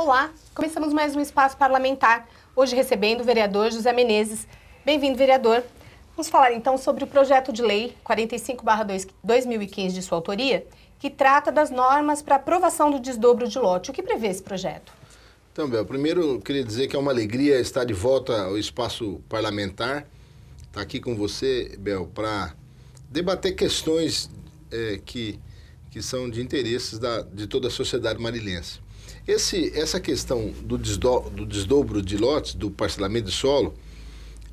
Olá, começamos mais um espaço parlamentar, hoje recebendo o vereador José Menezes. Bem-vindo, vereador. Vamos falar então sobre o projeto de lei 45/2015 de sua autoria, que trata das normas para aprovação do desdobro de lote. O que prevê esse projeto? Então, Bel, primeiro eu queria dizer que é uma alegria estar de volta ao espaço parlamentar, estar aqui com você, Bel, para debater questões é, que, que são de interesses da, de toda a sociedade marilhense. Esse, essa questão do, desdo, do desdobro de lotes, do parcelamento de solo,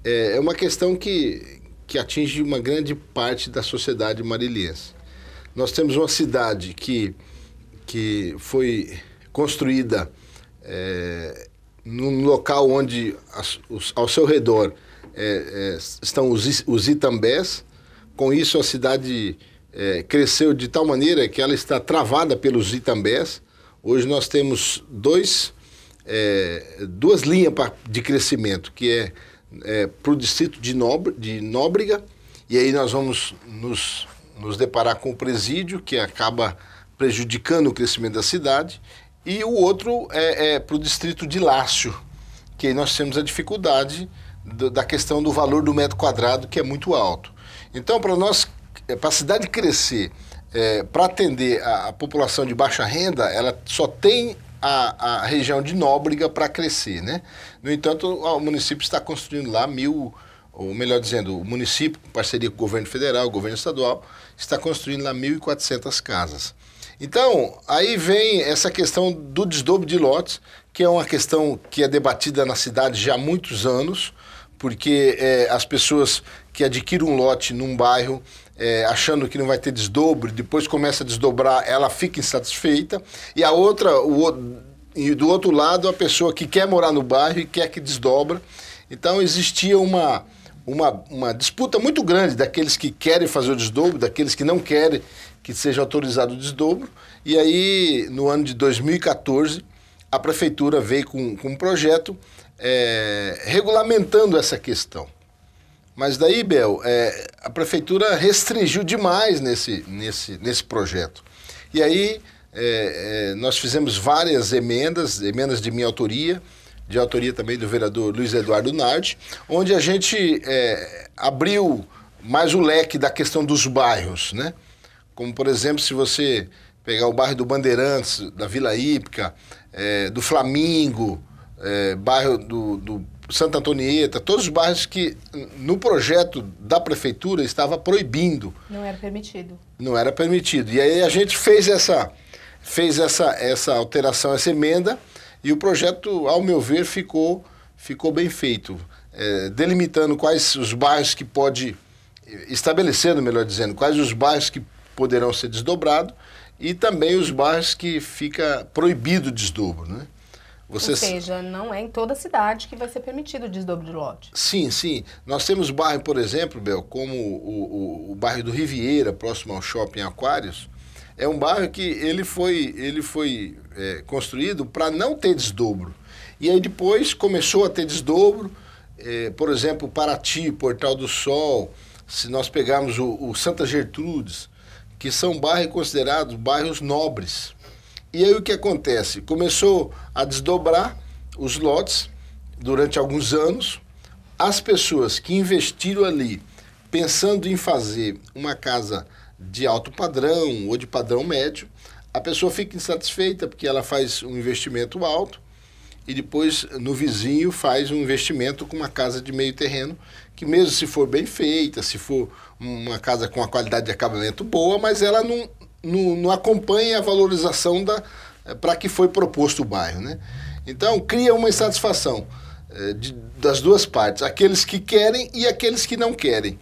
é, é uma questão que, que atinge uma grande parte da sociedade marilhense. Nós temos uma cidade que, que foi construída é, num local onde, ao seu redor, é, é, estão os, os itambés. Com isso, a cidade é, cresceu de tal maneira que ela está travada pelos itambés Hoje nós temos dois, é, duas linhas pra, de crescimento, que é, é para o distrito de, Nobre, de Nóbrega, e aí nós vamos nos, nos deparar com o presídio, que acaba prejudicando o crescimento da cidade, e o outro é, é para o distrito de Lácio, que aí nós temos a dificuldade do, da questão do valor do metro quadrado, que é muito alto. Então, para nós, é, para a cidade crescer, é, para atender a, a, população de baixa renda, ela só tem a, a região de Nóbrega para crescer, né? No entanto, o município está construindo lá mil, ou melhor dizendo, o município, em parceria com o governo federal, o governo estadual, está construindo lá 1.400 casas. Então, aí vem essa questão do desdobro de lotes, que é uma questão que é debatida na cidade já há muitos anos, porque é, as pessoas que adquirem um lote num bairro é, achando que não vai ter desdobro, depois começa a desdobrar, ela fica insatisfeita. E a outra, o, e do outro lado, a pessoa que quer morar no bairro e quer que desdobra. Então existia uma, uma, uma disputa muito grande daqueles que querem fazer o desdobro, daqueles que não querem que seja autorizado o desdobro. E aí, no ano de 2014, a prefeitura veio com, com um projeto é, regulamentando essa questão. Mas daí, Bel, é, a prefeitura restringiu demais nesse, nesse, nesse projeto. E aí é, é, nós fizemos várias emendas, emendas de minha autoria, de autoria também do vereador Luiz Eduardo Nardi, onde a gente é, abriu mais o leque da questão dos bairros, né? Como, por exemplo, se você pegar o bairro do Bandeirantes, da Vila Ípica, é, do Flamingo, é, bairro do, do Santa Antonieta, todos os bairros que no projeto da prefeitura estava proibindo. Não era permitido. Não era permitido. E aí a gente fez essa, fez essa, essa alteração, essa emenda, e o projeto, ao meu ver, ficou, ficou bem feito, é, delimitando quais os bairros que pode, estabelecendo, melhor dizendo, quais os bairros que poderão ser desdobrados e também os bairros que fica proibido o desdobro, né? Você... Ou seja, não é em toda a cidade que vai ser permitido o desdobro de lote. Sim, sim. Nós temos bairro, por exemplo, Bel, como o, o, o bairro do Riviera, próximo ao Shopping Aquários, é um bairro que ele foi, ele foi é, construído para não ter desdobro. E aí depois começou a ter desdobro, é, por exemplo, Paraty, Portal do Sol, se nós pegarmos o, o Santa Gertrudes, que são bairros considerados bairros nobres. E aí o que acontece? Começou a desdobrar os lotes durante alguns anos. As pessoas que investiram ali pensando em fazer uma casa de alto padrão ou de padrão médio, a pessoa fica insatisfeita porque ela faz um investimento alto e depois no vizinho faz um investimento com uma casa de meio terreno, que mesmo se for bem feita, se for uma casa com a qualidade de acabamento boa, mas ela não não, não acompanha a valorização da eh, para que foi proposto o bairro, né? Então cria uma insatisfação eh, de, das duas partes, aqueles que querem e aqueles que não querem.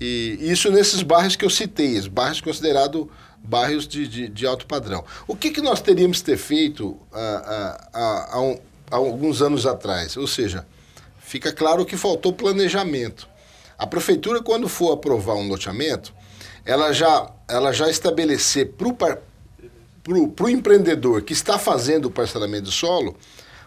E isso nesses bairros que eu citei, bairros considerados bairros de, de, de, alto padrão. O que, que nós teríamos ter feito ah, ah, ah, há, um, alguns anos atrás? Ou seja, fica claro que faltou planejamento. A prefeitura, quando for aprovar um loteamento, ela já, ela já estabelecer para o empreendedor que está fazendo o parcelamento de solo,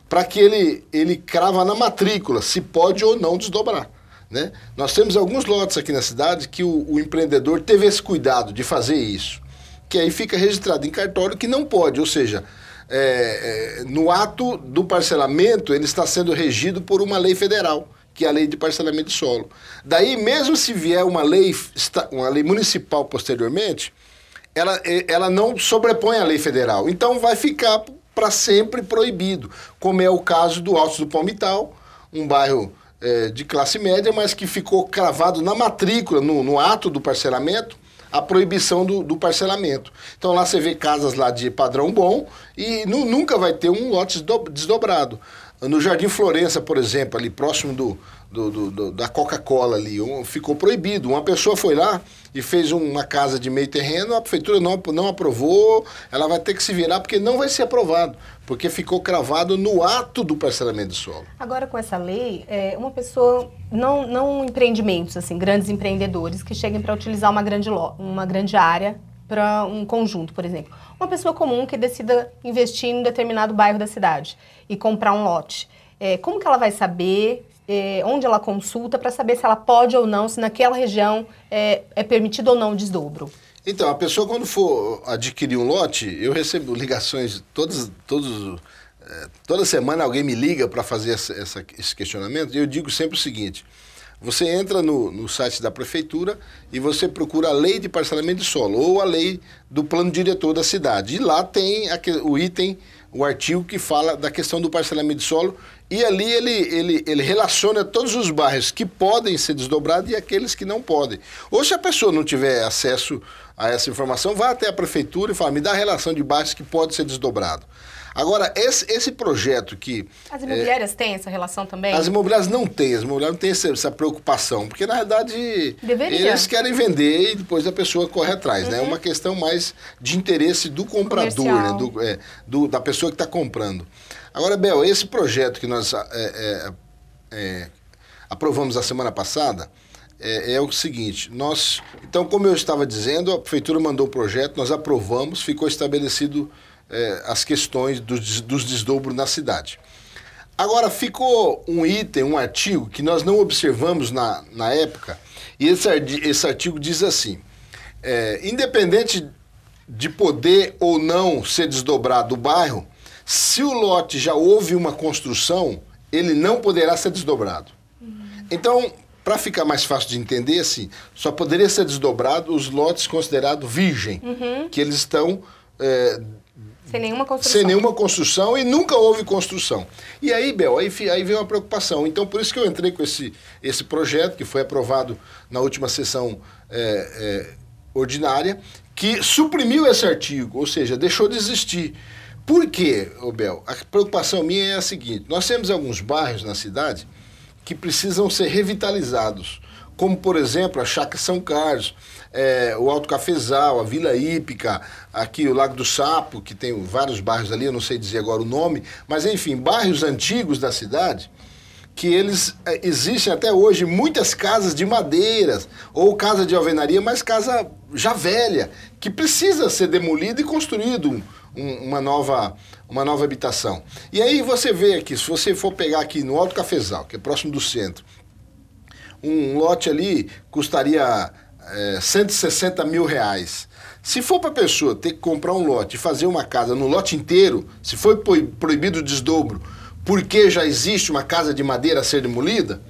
para que ele, ele crava na matrícula se pode ou não desdobrar. Né? Nós temos alguns lotes aqui na cidade que o, o empreendedor teve esse cuidado de fazer isso, que aí fica registrado em cartório que não pode, ou seja, é, é, no ato do parcelamento ele está sendo regido por uma lei federal que é a lei de parcelamento de solo. Daí, mesmo se vier uma lei, uma lei municipal posteriormente, ela, eh, ela não sobrepõe a lei federal. Então, vai ficar para sempre proibido, como é o caso do Alto do Palmital, um bairro é, de classe média, mas que ficou cravado na matrícula, no, no ato do parcelamento, a proibição do, do, parcelamento. Então lá você vê casas lá de padrão bom e nu, nunca vai ter um lote desdobrado. No Jardim Florença, por exemplo, ali próximo do, do, do, do da Coca-Cola ali, um, ficou proibido. Uma pessoa foi lá e fez uma casa de meio terreno, a prefeitura não, não aprovou, ela vai ter que se virar porque não vai ser aprovado, porque ficou cravado no ato do parcelamento de solo. Agora, com essa lei, é, uma pessoa, não, não empreendimentos, assim, grandes empreendedores que cheguem para utilizar uma grande, uma grande área para um conjunto, por exemplo. Uma pessoa comum que decida investir em um determinado bairro da cidade e comprar um lote. É, como que ela vai saber é, onde ela consulta para saber se ela pode ou não, se naquela região é, é permitido ou não o desdobro? Então, a pessoa quando for adquirir um lote, eu recebo ligações todos, todos, é, toda semana alguém me liga para fazer essa, essa, esse questionamento e eu digo sempre o seguinte, você entra no, no site da prefeitura e você procura a lei de parcelamento de solo ou a lei do plano diretor da cidade. E lá tem o item, o artigo que fala da questão do parcelamento de solo. E ali ele, ele, ele relaciona todos os bairros que podem ser desdobrados e aqueles que não podem. Ou se a pessoa não tiver acesso a essa informação, vá até a prefeitura e fala: me dá a relação de bairros que pode ser desdobrado. Agora, esse, esse projeto que... As é, imobiliárias é, têm essa relação também? As imobiliárias não têm, as imobiliárias não têm essa, essa preocupação, porque na verdade Deveria. eles querem vender e depois a pessoa corre atrás, uhum. né? É uhum. uma questão mais de interesse do comprador, né? do, é, do, da pessoa que está comprando. Agora, Bel, esse projeto que nós é, é, é aprovamos a semana passada, é, é, o seguinte, nós, então como eu estava dizendo, a prefeitura mandou o um projeto, nós aprovamos, ficou estabelecido é, as questões dos, dos desdobros na cidade. Agora, ficou um item, um artigo, que nós não observamos na, na época, e esse, esse artigo diz assim: é, independente de poder ou não ser desdobrado o bairro, se o lote já houve uma construção, ele não poderá ser desdobrado. Uhum. Então, para ficar mais fácil de entender, assim, só poderia ser desdobrado os lotes considerados virgem, uhum. que eles estão. É, sem nenhuma construção. Sem nenhuma construção e nunca houve construção. E aí, Bel, aí, aí veio uma preocupação. Então, por isso que eu entrei com esse, esse projeto, que foi aprovado na última sessão é, é, ordinária, que suprimiu esse artigo, ou seja, deixou de existir. Por quê, Bel? A preocupação minha é a seguinte: nós temos alguns bairros na cidade que precisam ser revitalizados como por exemplo a Chácara São Carlos, é, o Alto Cafezal, a Vila Hípica, aqui o Lago do Sapo, que tem vários bairros ali, eu não sei dizer agora o nome, mas enfim, bairros antigos da cidade que eles é, existem até hoje muitas casas de madeiras ou casa de alvenaria, mas casa já velha, que precisa ser demolida e construído um, uma nova uma nova habitação. E aí você vê aqui, se você for pegar aqui no Alto Cafezal, que é próximo do centro, um lote ali custaria é, eh, 160 mil reais. Se for para a pessoa ter que comprar um lote e fazer uma casa no lote inteiro, se foi proibido o desdobro porque já existe uma casa de madeira a ser demolida,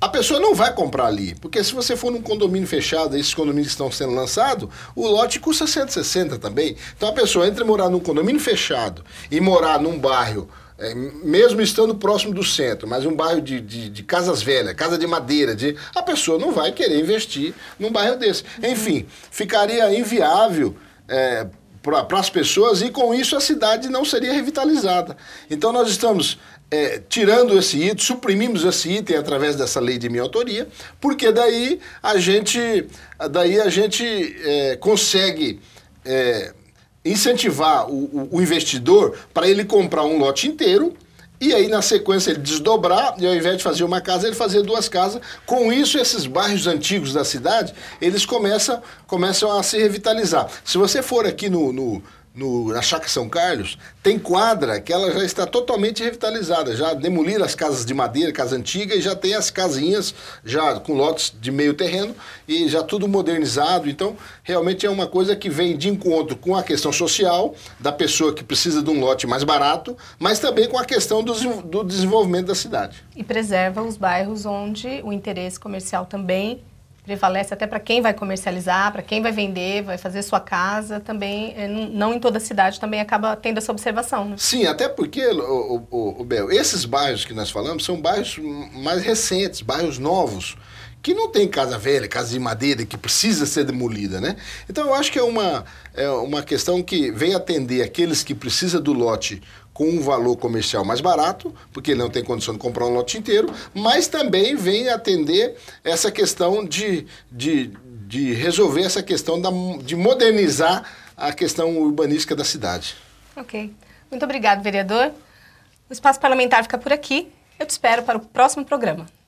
a pessoa não vai comprar ali. Porque se você for num condomínio fechado, esses condomínios estão sendo lançados, o lote custa 160 também. Então a pessoa entre morar num condomínio fechado e morar num bairro é, mesmo estando próximo do centro, mas um bairro de, de, de, casas velhas, casa de madeira, de, a pessoa não vai querer investir num bairro desse. Uhum. Enfim, ficaria inviável é, para as pessoas e com isso a cidade não seria revitalizada. Então nós estamos é, tirando esse item, suprimimos esse item através dessa lei de minha autoria, porque daí a gente, daí a gente é, consegue é, incentivar o, o investidor para ele comprar um lote inteiro e aí, na sequência, ele desdobrar, e ao invés de fazer uma casa, ele fazer duas casas. Com isso, esses bairros antigos da cidade, eles começam, começam a se revitalizar. Se você for aqui no, no no, na Chácara São Carlos, tem quadra que ela já está totalmente revitalizada. Já demoliram as casas de madeira, casa antiga, e já tem as casinhas já com lotes de meio terreno e já tudo modernizado. Então, realmente é uma coisa que vem de encontro com a questão social da pessoa que precisa de um lote mais barato, mas também com a questão do, do desenvolvimento da cidade. E preserva os bairros onde o interesse comercial também prevalece até para quem vai comercializar, para quem vai vender, vai fazer sua casa, também, eh, não em toda a cidade, também acaba tendo essa observação. Né? Sim, até porque, o, o, o Bel, esses bairros que nós falamos são bairros mais recentes, bairros novos, que não tem casa velha, casa de madeira, que precisa ser demolida, né? Então, eu acho que é uma, é uma questão que vem atender aqueles que precisam do lote com um valor comercial mais barato, porque ele não tem condição de comprar um lote inteiro, mas também vem atender essa questão de, de, de resolver essa questão da, de modernizar a questão urbanística da cidade. Ok. Muito obrigado, vereador. O espaço parlamentar fica por aqui. Eu te espero para o próximo programa.